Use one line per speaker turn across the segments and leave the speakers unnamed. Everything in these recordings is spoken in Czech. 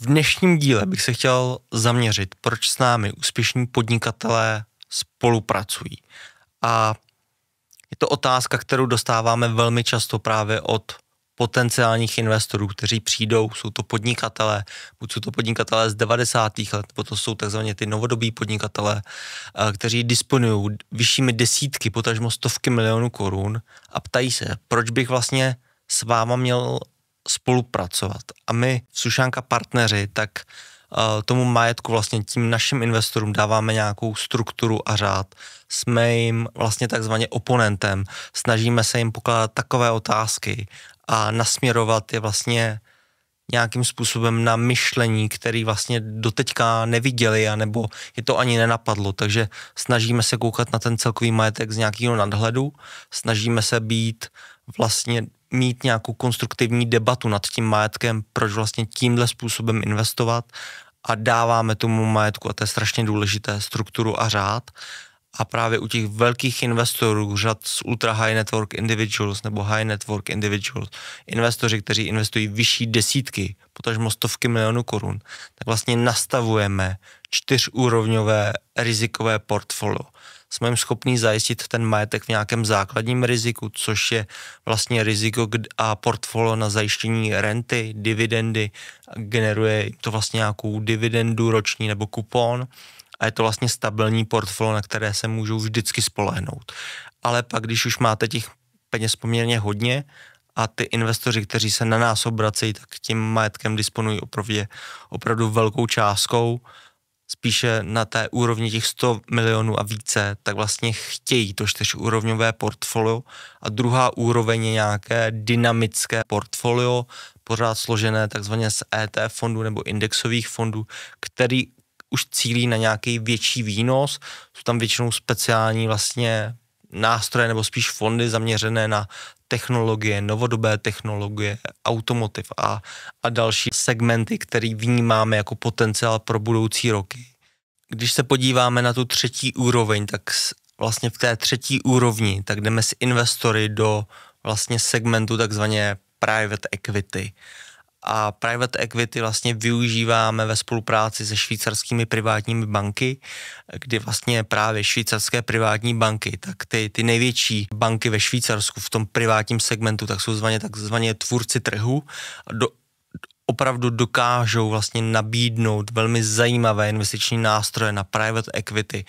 V dnešním díle bych se chtěl zaměřit, proč s námi úspěšní podnikatelé spolupracují. A je to otázka, kterou dostáváme velmi často právě od potenciálních investorů, kteří přijdou, jsou to podnikatelé, buď jsou to podnikatelé z 90. let, nebo to jsou takzvaně ty novodobí podnikatelé, eh, kteří disponují vyššími desítky, potažmo stovky milionů korun a ptají se, proč bych vlastně s váma měl spolupracovat. A my, Sušánka partneři, tak eh, tomu majetku vlastně tím našim investorům dáváme nějakou strukturu a řád. Jsme jim vlastně takzvaně oponentem, snažíme se jim pokládat takové otázky, a nasměrovat je vlastně nějakým způsobem na myšlení, který vlastně doteďka neviděli, anebo je to ani nenapadlo. Takže snažíme se koukat na ten celkový majetek z nějakého nadhledu, snažíme se být vlastně mít nějakou konstruktivní debatu nad tím majetkem, proč vlastně tímhle způsobem investovat a dáváme tomu majetku, a to je strašně důležité, strukturu a řád a právě u těch velkých investorů, řad z ultra high network individuals nebo high network individuals, investoři, kteří investují vyšší desítky, potažmo stovky milionů korun, tak vlastně nastavujeme čtyřúrovňové rizikové portfolio. Jsme schopni zajistit ten majetek v nějakém základním riziku, což je vlastně riziko a portfolio na zajištění renty, dividendy, generuje to vlastně nějakou dividendu roční nebo kupon a je to vlastně stabilní portfolio, na které se můžou vždycky spolehnout. Ale pak, když už máte těch peněz poměrně hodně a ty investoři, kteří se na nás obracejí, tak tím majetkem disponují opravdu, opravdu velkou částkou, spíše na té úrovni těch 100 milionů a více, tak vlastně chtějí to čtyřúrovňové portfolio a druhá úroveň je nějaké dynamické portfolio, pořád složené takzvaně z ETF fondů nebo indexových fondů, který už cílí na nějaký větší výnos, jsou tam většinou speciální vlastně nástroje nebo spíš fondy zaměřené na technologie, novodobé technologie, automotiv a, a další segmenty, který vnímáme jako potenciál pro budoucí roky. Když se podíváme na tu třetí úroveň, tak vlastně v té třetí úrovni, tak jdeme s investory do vlastně segmentu takzvaně private equity a private equity vlastně využíváme ve spolupráci se švýcarskými privátními banky, kdy vlastně právě švýcarské privátní banky, tak ty, ty největší banky ve Švýcarsku v tom privátním segmentu, tak jsou zvaně takzvaně tvůrci trhu, do, opravdu dokážou vlastně nabídnout velmi zajímavé investiční nástroje na private equity.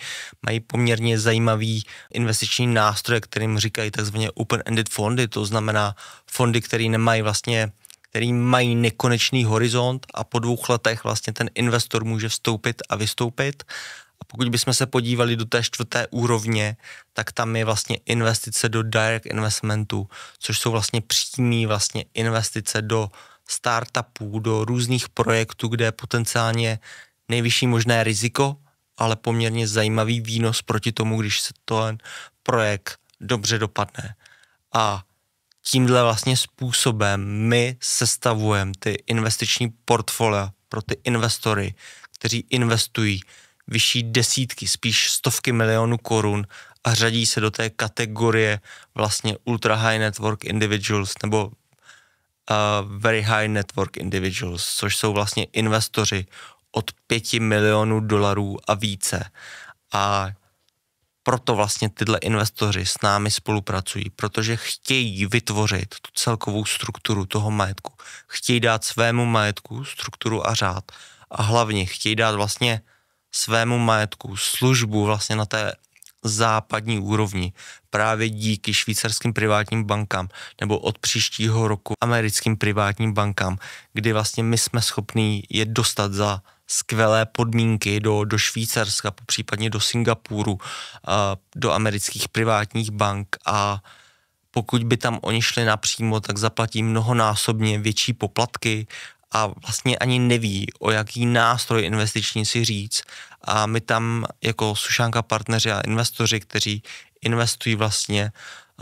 Mají poměrně zajímavý investiční nástroje, kterým říkají takzvaně open-ended fondy, to znamená fondy, které nemají vlastně který mají nekonečný horizont a po dvou letech vlastně ten investor může vstoupit a vystoupit. A pokud bychom se podívali do té čtvrté úrovně, tak tam je vlastně investice do direct investmentu, což jsou vlastně přímý vlastně investice do startupů, do různých projektů, kde je potenciálně nejvyšší možné riziko, ale poměrně zajímavý výnos proti tomu, když se ten projekt dobře dopadne. A tímhle vlastně způsobem my sestavujeme ty investiční portfolia pro ty investory, kteří investují vyšší desítky, spíš stovky milionů korun a řadí se do té kategorie vlastně ultra high network individuals nebo uh, very high network individuals, což jsou vlastně investoři od 5 milionů dolarů a více. A proto vlastně tyhle investoři s námi spolupracují, protože chtějí vytvořit tu celkovou strukturu toho majetku. Chtějí dát svému majetku strukturu a řád a hlavně chtějí dát vlastně svému majetku službu vlastně na té západní úrovni právě díky švýcarským privátním bankám nebo od příštího roku americkým privátním bankám, kdy vlastně my jsme schopní je dostat za skvělé podmínky do, do Švýcarska, případně do Singapuru, do amerických privátních bank a pokud by tam oni šli napřímo, tak zaplatí mnohonásobně větší poplatky a vlastně ani neví, o jaký nástroj investiční si říct. A my tam jako sušánka partneři a investoři, kteří investují vlastně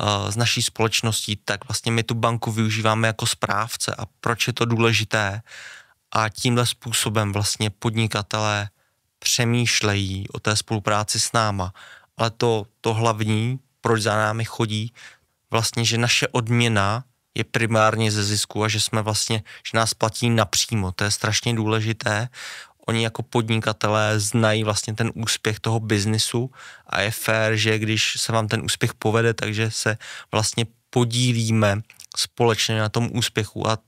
uh, z naší společností, tak vlastně my tu banku využíváme jako správce. A proč je to důležité? Uh, a tímhle způsobem vlastně podnikatelé přemýšlejí o té spolupráci s náma. Ale to, to hlavní, proč za námi chodí, vlastně, že naše odměna je primárně ze zisku a že jsme vlastně, že nás platí napřímo. To je strašně důležité. Oni jako podnikatelé znají vlastně ten úspěch toho biznisu a je fér, že když se vám ten úspěch povede, takže se vlastně podílíme společně na tom úspěchu a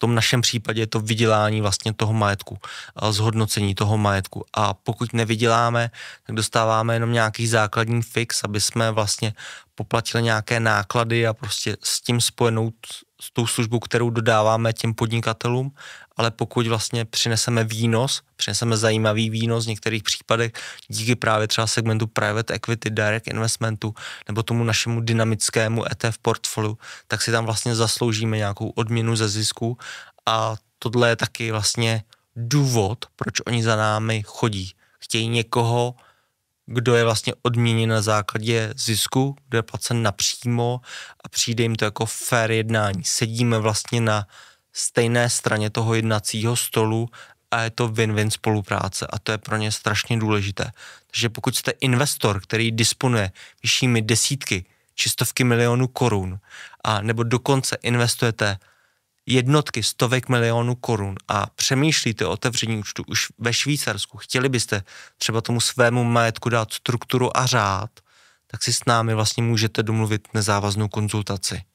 tom našem případě je to vydělání vlastně toho majetku, eh, zhodnocení toho majetku. A pokud nevyděláme, tak dostáváme jenom nějaký základní fix, aby jsme vlastně poplatili nějaké náklady a prostě s tím spojenou s tou službou, kterou dodáváme těm podnikatelům, ale pokud vlastně přineseme výnos, přineseme zajímavý výnos v některých případech díky právě třeba segmentu private equity, direct investmentu nebo tomu našemu dynamickému ETF portfoliu, tak si tam vlastně zasloužíme nějakou odměnu ze zisku a tohle je taky vlastně důvod, proč oni za námi chodí. Chtějí někoho, kdo je vlastně odměněn na základě zisku, kdo je placen napřímo a přijde jim to jako fair jednání. Sedíme vlastně na stejné straně toho jednacího stolu a je to win-win spolupráce a to je pro ně strašně důležité. Takže pokud jste investor, který disponuje vyššími desítky čistovky milionů korun a nebo dokonce investujete jednotky stovek milionů korun a přemýšlíte o otevření účtu už ve Švýcarsku, chtěli byste třeba tomu svému majetku dát strukturu a řád, tak si s námi vlastně můžete domluvit nezávaznou konzultaci.